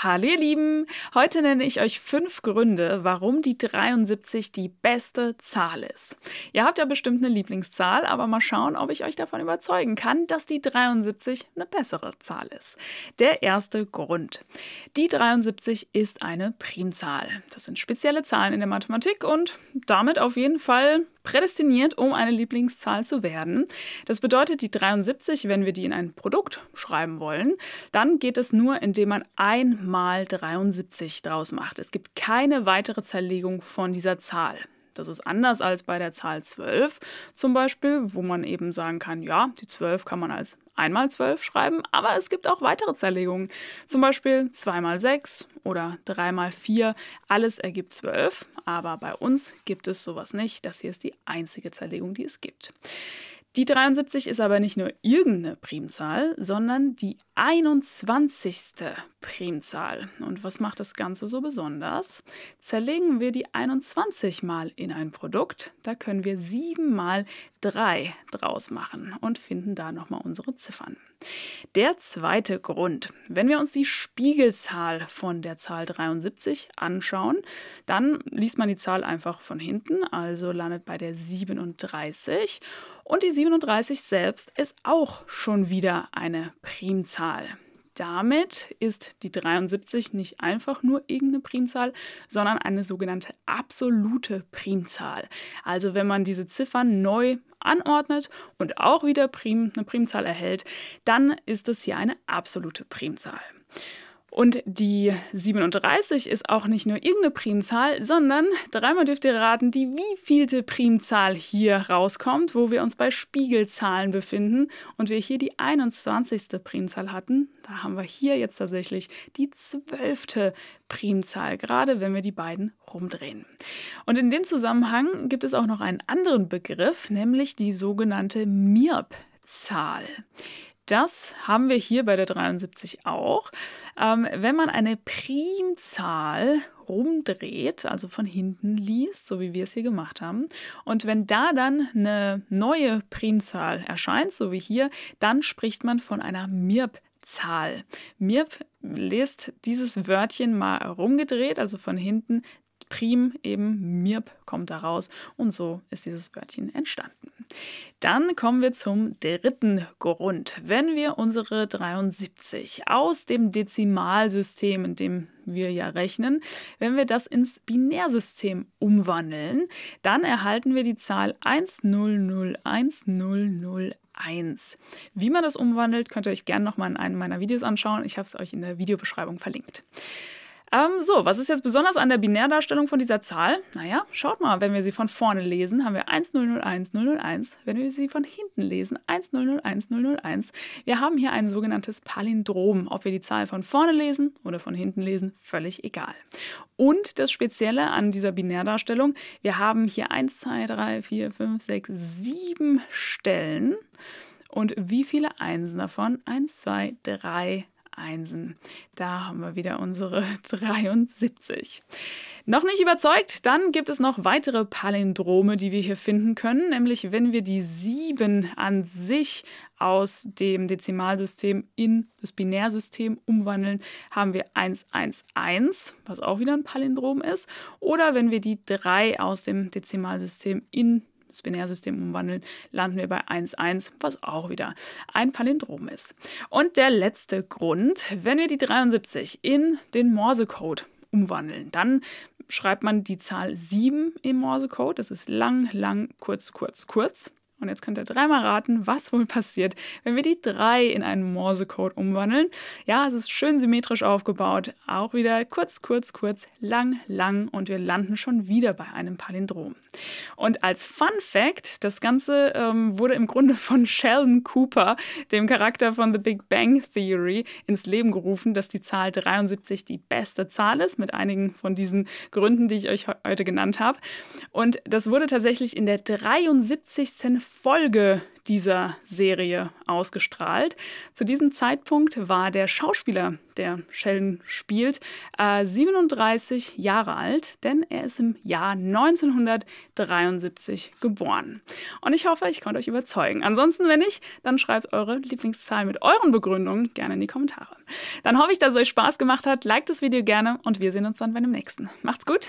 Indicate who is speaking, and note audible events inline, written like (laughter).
Speaker 1: Hallo ihr Lieben, heute nenne ich euch fünf Gründe, warum die 73 die beste Zahl ist. Ihr habt ja bestimmt eine Lieblingszahl, aber mal schauen, ob ich euch davon überzeugen kann, dass die 73 eine bessere Zahl ist. Der erste Grund. Die 73 ist eine Primzahl. Das sind spezielle Zahlen in der Mathematik und damit auf jeden Fall prädestiniert, um eine Lieblingszahl zu werden. Das bedeutet, die 73, wenn wir die in ein Produkt schreiben wollen, dann geht es nur, indem man ein mal 73 draus macht. Es gibt keine weitere Zerlegung von dieser Zahl. Das ist anders als bei der Zahl 12 zum Beispiel, wo man eben sagen kann, ja, die 12 kann man als 1 mal 12 schreiben, aber es gibt auch weitere Zerlegungen. Zum Beispiel 2 mal 6 oder 3 mal 4, alles ergibt 12, aber bei uns gibt es sowas nicht. Das hier ist die einzige Zerlegung, die es gibt. Die 73 ist aber nicht nur irgendeine Primzahl, sondern die 21. Primzahl. Und was macht das Ganze so besonders? Zerlegen wir die 21 mal in ein Produkt, da können wir 7 mal 3 draus machen und finden da nochmal unsere Ziffern. Der zweite Grund, wenn wir uns die Spiegelzahl von der Zahl 73 anschauen, dann liest man die Zahl einfach von hinten, also landet bei der 37 und die 37 selbst ist auch schon wieder eine Primzahl. Damit ist die 73 nicht einfach nur irgendeine Primzahl, sondern eine sogenannte absolute Primzahl. Also wenn man diese Ziffern neu anordnet und auch wieder Prim, eine Primzahl erhält, dann ist es hier eine absolute Primzahl. Und die 37 ist auch nicht nur irgendeine Primzahl, sondern dreimal dürft ihr raten, die wievielte Primzahl hier rauskommt, wo wir uns bei Spiegelzahlen befinden und wir hier die 21. Primzahl hatten. Da haben wir hier jetzt tatsächlich die 12. Primzahl, gerade wenn wir die beiden rumdrehen. Und in dem Zusammenhang gibt es auch noch einen anderen Begriff, nämlich die sogenannte mirp zahl das haben wir hier bei der 73 auch. Ähm, wenn man eine Primzahl rumdreht, also von hinten liest, so wie wir es hier gemacht haben. Und wenn da dann eine neue Primzahl erscheint, so wie hier, dann spricht man von einer Mirb. Zahl. Mirb lest dieses Wörtchen mal rumgedreht, also von hinten. Prim eben Mirb kommt da raus und so ist dieses Wörtchen entstanden. Dann kommen wir zum dritten Grund. Wenn wir unsere 73 aus dem Dezimalsystem, in dem wir ja rechnen, wenn wir das ins Binärsystem umwandeln, dann erhalten wir die Zahl 1001001. Wie man das umwandelt, könnt ihr euch gerne nochmal in einem meiner Videos anschauen. Ich habe es euch in der Videobeschreibung verlinkt. Ähm, so, was ist jetzt besonders an der Binärdarstellung von dieser Zahl? Naja, schaut mal, wenn wir sie von vorne lesen, haben wir 1001001. Wenn wir sie von hinten lesen, 1001001. Wir haben hier ein sogenanntes Palindrom. Ob wir die Zahl von vorne lesen oder von hinten lesen, völlig egal. Und das Spezielle an dieser Binärdarstellung, wir haben hier 1, 2, 3, 4, 5, 6, 7 Stellen. Und wie viele Einsen davon? 1, 2, 3, 4 Einsen. Da haben wir wieder unsere 73. (laughs) Noch nicht überzeugt? Dann gibt es noch weitere Palindrome, die wir hier finden können, nämlich wenn wir die 7 an sich aus dem Dezimalsystem in das Binärsystem umwandeln, haben wir 111, was auch wieder ein Palindrom ist, oder wenn wir die 3 aus dem Dezimalsystem in das Binärsystem umwandeln, landen wir bei 1,1, was auch wieder ein Palindrom ist. Und der letzte Grund, wenn wir die 73 in den Morsecode umwandeln, dann schreibt man die Zahl 7 im Morsecode. Das ist lang, lang, kurz, kurz, kurz. Und jetzt könnt ihr dreimal raten, was wohl passiert, wenn wir die 3 in einen Morsecode umwandeln. Ja, es ist schön symmetrisch aufgebaut. Auch wieder kurz, kurz, kurz, lang, lang und wir landen schon wieder bei einem Palindrom. Und als Fun Fact, das Ganze ähm, wurde im Grunde von Sheldon Cooper, dem Charakter von The Big Bang Theory, ins Leben gerufen, dass die Zahl 73 die beste Zahl ist, mit einigen von diesen Gründen, die ich euch heute genannt habe. Und das wurde tatsächlich in der 73. Folge dieser Serie ausgestrahlt. Zu diesem Zeitpunkt war der Schauspieler, der Sheldon spielt, 37 äh, Jahre alt, denn er ist im Jahr 1973 geboren. Und ich hoffe, ich konnte euch überzeugen. Ansonsten, wenn nicht, dann schreibt eure Lieblingszahl mit euren Begründungen gerne in die Kommentare. Dann hoffe ich, dass es euch Spaß gemacht hat. Liked das Video gerne und wir sehen uns dann beim dem nächsten. Macht's gut!